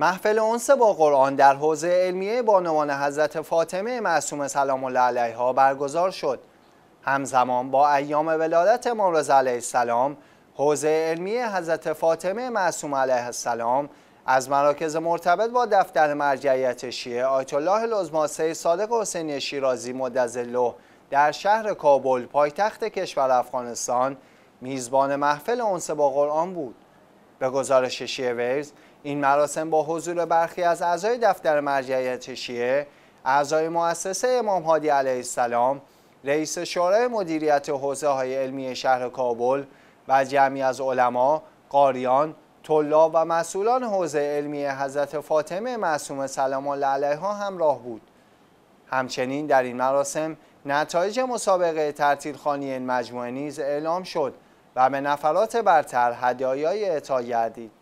محفل اونس با قرآن در حوزه علمیه با حضرت فاطمه معصومه سلام الله علیها برگزار شد. همزمان با ایام ولادت امام علیه السلام، حوزه علمیه حضرت فاطمه معصومه علیه السلام از مراکز مرتبط با دفتر مرجعیت شیعه آیت الله العظما صادق حسینی شیرازی مدظله در شهر کابل پایتخت کشور افغانستان میزبان محفل اونس با قرآن بود. به گزارش شیعه این مراسم با حضور برخی از اعضای دفتر مرجعیت شیعه اعضای مؤسسه امام هادی علیه السلام رئیس شورای مدیریت حوزه های علمی شهر کابل و جمعی از علما، قاریان، طلاب و مسئولان حوزه علمی حضرت فاطمه معصومه سلام الله علیها همراه بود. همچنین در این مراسم نتایج مسابقه ترتیل خانی این مجموعه نیز اعلام شد و به نفرات برتر هدایای اعطا گردید